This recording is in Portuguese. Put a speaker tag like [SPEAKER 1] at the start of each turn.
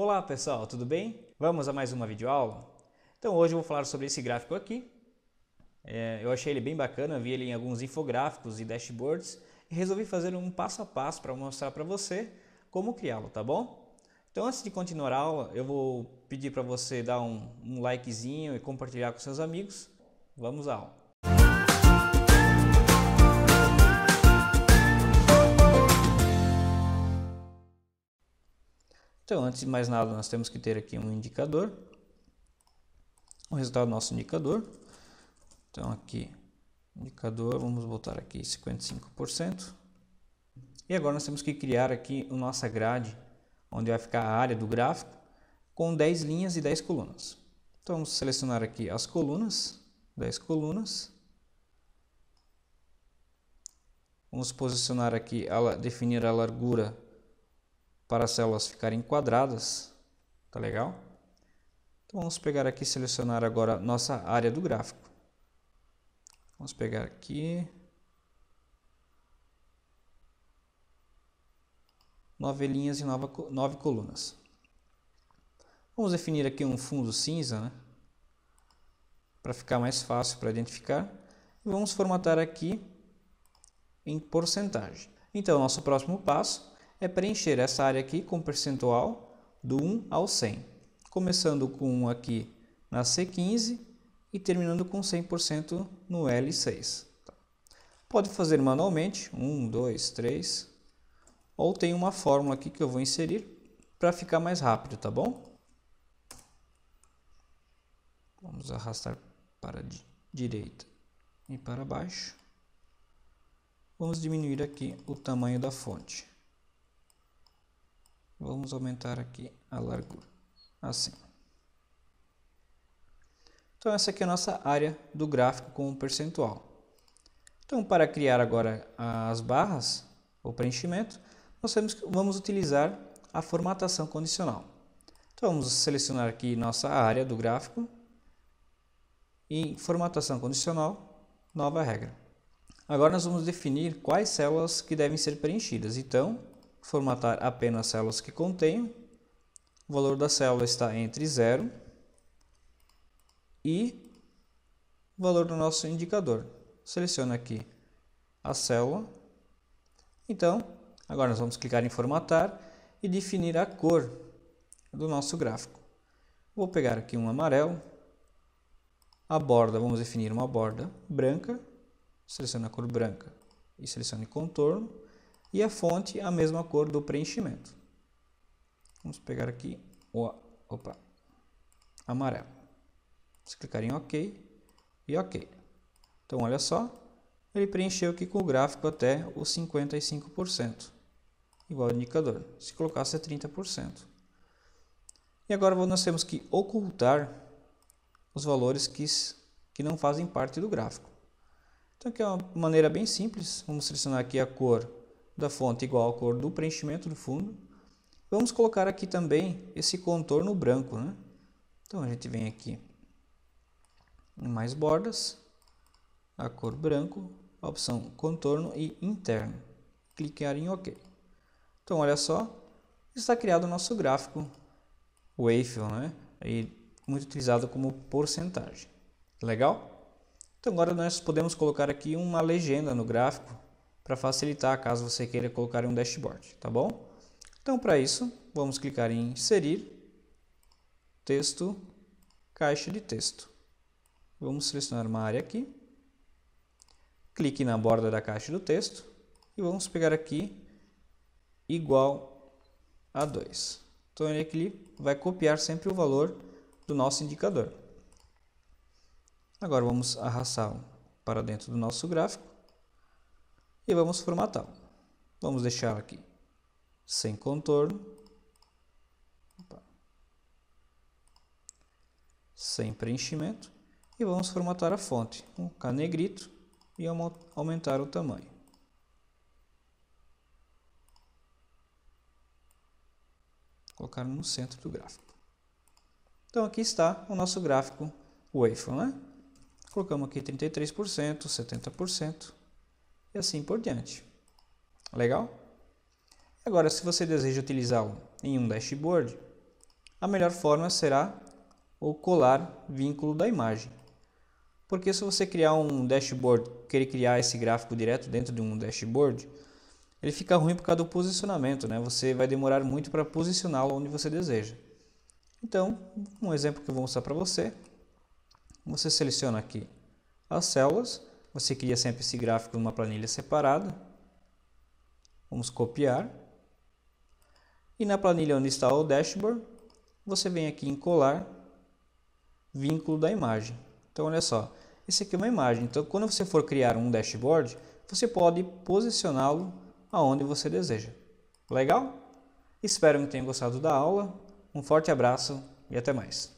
[SPEAKER 1] Olá pessoal, tudo bem? Vamos a mais uma videoaula? Então hoje eu vou falar sobre esse gráfico aqui. É, eu achei ele bem bacana, vi ele em alguns infográficos e dashboards e resolvi fazer um passo a passo para mostrar para você como criá-lo, tá bom? Então antes de continuar a aula, eu vou pedir para você dar um, um likezinho e compartilhar com seus amigos. Vamos à aula! Então, antes de mais nada, nós temos que ter aqui um indicador. O resultado do nosso indicador. Então, aqui, indicador, vamos botar aqui 55%. E agora nós temos que criar aqui a nossa grade, onde vai ficar a área do gráfico, com 10 linhas e 10 colunas. Então, vamos selecionar aqui as colunas, 10 colunas. Vamos posicionar aqui, definir a largura para as células ficarem quadradas, tá legal? Então vamos pegar aqui e selecionar agora nossa área do gráfico. Vamos pegar aqui. Nove linhas e nove colunas. Vamos definir aqui um fundo cinza, né? Para ficar mais fácil para identificar. E vamos formatar aqui em porcentagem. Então, nosso próximo passo é preencher essa área aqui com percentual do 1 ao 100, começando com 1 aqui na C15 e terminando com 100% no L6. Tá? Pode fazer manualmente, 1, 2, 3, ou tem uma fórmula aqui que eu vou inserir para ficar mais rápido, tá bom? Vamos arrastar para a direita e para baixo. Vamos diminuir aqui o tamanho da fonte. Vamos aumentar aqui a largura, assim. Então essa aqui é a nossa área do gráfico com o percentual. Então para criar agora as barras, o preenchimento, nós temos que, vamos utilizar a formatação condicional. Então vamos selecionar aqui nossa área do gráfico e formatação condicional, nova regra. Agora nós vamos definir quais células que devem ser preenchidas. Então, formatar apenas células que contenham. O valor da célula está entre 0 e o valor do nosso indicador. Seleciona aqui a célula. Então, agora nós vamos clicar em formatar e definir a cor do nosso gráfico. Vou pegar aqui um amarelo. A borda, vamos definir uma borda branca. Seleciona a cor branca e selecione contorno e a fonte a mesma cor do preenchimento. Vamos pegar aqui o opa, amarelo. Vamos clicar em OK e OK. Então olha só, ele preencheu aqui com o gráfico até os 55%, igual ao indicador. Se colocasse é 30%. E agora nós temos que ocultar os valores que, que não fazem parte do gráfico. Então aqui é uma maneira bem simples. Vamos selecionar aqui a cor da fonte igual à cor do preenchimento do fundo. Vamos colocar aqui também esse contorno branco, né? Então a gente vem aqui em mais bordas, a cor branco, a opção contorno e interno. Clicar em OK. Então olha só, está criado o nosso gráfico waveform, né? E muito utilizado como porcentagem. Legal? Então agora nós podemos colocar aqui uma legenda no gráfico para facilitar caso você queira colocar em um dashboard, tá bom? Então, para isso, vamos clicar em inserir texto, caixa de texto. Vamos selecionar uma área aqui. Clique na borda da caixa do texto e vamos pegar aqui igual a 2. Então ele aqui vai copiar sempre o valor do nosso indicador. Agora vamos arrastá-lo para dentro do nosso gráfico e vamos formatá-lo. Vamos deixar aqui sem contorno, opa, sem preenchimento e vamos formatar a fonte, um canegrito e aumentar o tamanho. Colocar no centro do gráfico. Então aqui está o nosso gráfico waveform, né? Colocamos aqui 33%, 70%, assim por diante. Legal? Agora, se você deseja utilizá-lo em um dashboard, a melhor forma será o colar vínculo da imagem. Porque se você criar um dashboard, querer criar esse gráfico direto dentro de um dashboard, ele fica ruim por causa do posicionamento, né? Você vai demorar muito para posicioná-lo onde você deseja. Então, um exemplo que eu vou mostrar para você, você seleciona aqui as células você cria sempre esse gráfico numa planilha separada. Vamos copiar. E na planilha onde está o dashboard, você vem aqui em colar vínculo da imagem. Então olha só, esse aqui é uma imagem. Então quando você for criar um dashboard, você pode posicioná-lo aonde você deseja. Legal? Espero que tenham gostado da aula. Um forte abraço e até mais.